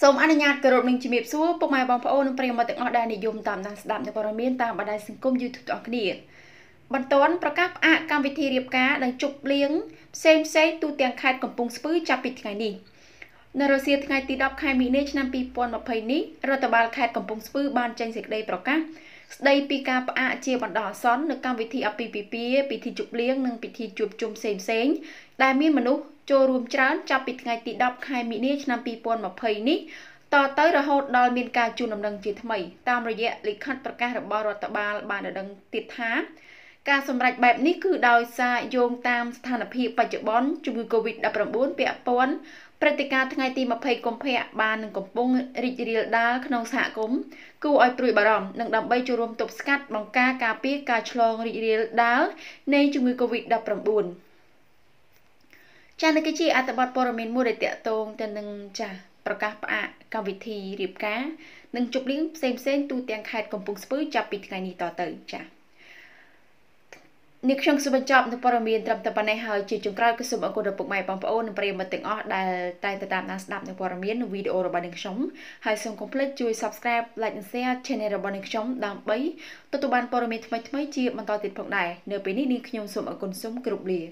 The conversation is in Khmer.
សូមអនុញ្ញាតគោរពនឹងជំរាបសួរពុកម៉ែបងប្អូននិងប្រិយមិត្តទាំងអស់ដែលនិយមតាមដានស្ដាប់នៅព័ត៌មានតាមបណ្ដាញសង្គម YouTube ទាំងអស់គ្នាបន្ទាន់ប្រកាសផ្អាកកម្មវិធីរៀបការនិងជប់លៀងផ្សេងផ្សេងទូទាំងខេត្តកំពង់ស្ពឺចាប់ពីថ្ងៃនេះ។នៅរសៀលថ្ងៃទី10ខែមីនាឆ្នាំ2020នេះរដ្ឋបាលខេត្តកំពង់ស្ពឺបានចេញសេចក្តីប្រកាសស្ដីពីការផ្អាកជាបណ្ដោះអាសន្ននៅកម្មវិធីអភិពិភាពិធីជប់លៀងនិងពិធីជួបជុំផ្សេងៗដែលមានមនុស្សចូលរួមច្រើនចាប់ពីថ្ងៃទី10ខែមីនាឆ្នាំ2020នេះតទៅរហូតដល់មានការជូនដំណឹងជាថ្មី តាមរយៈលិខិតប្រកាសរបស់រដ្ឋបាល បានដឹងទៀតថាការសម្រេចបែបនេះគឺដោយសារយោងតាមស្ថានភាពបច្ចុប្បន្នជំងឺ Covid-19 ពាក់ព័ន្ធព្រឹត្តិការណ៍ថ្ងៃទី20កុម្ភៈបាននឹងកំពុងរីករាលដាលក្នុងសហគមន៍គួរឲ្យព្រួយបារម្ភនិងដើម្បីចូលរួមទប់ស្កាត់បង្ការការពារការឆ្លងរីករាលដាលនៃជំងឺ Covid-19 ចា៎នេះគឺជា អត្ថបទព័ត៌មានមួយដែលតកតងទៅនឹងចាស់ប្រកាសផ្អាកកម្មវិធីរៀបការនិងជប់លៀងផ្សេងៗទូទាំងខេត្តកំពង់ស្ពឺចាប់ពីថ្ងៃនេះតទៅចា៎នេះខ្ញុំសូមបញ្ចប់នៅព័ត៌មានត្រឹមតែប៉ុណ្ណេះហើយជាចុងក្រោយក៏សូមអរគុណដល់ពុកម៉ែបងប្អូននិងប្រិយមិត្តទាំងអស់ដែលតែងតែតាមដានស្ដាប់នៅព័ត៌មាននិងវីដេអូរបស់នឹងខ្ញុំហើយសូមកុំភ្លេចជួយ Subscribe Like និង Share Channel របស់នឹងខ្ញុំដើម្បីទទួលបានព័ត៌មានថ្មីៗជាបន្តទៀតផងដែរនៅពេលនេះនាងខ្ញុំសូមអរគុណសូមគោរពលា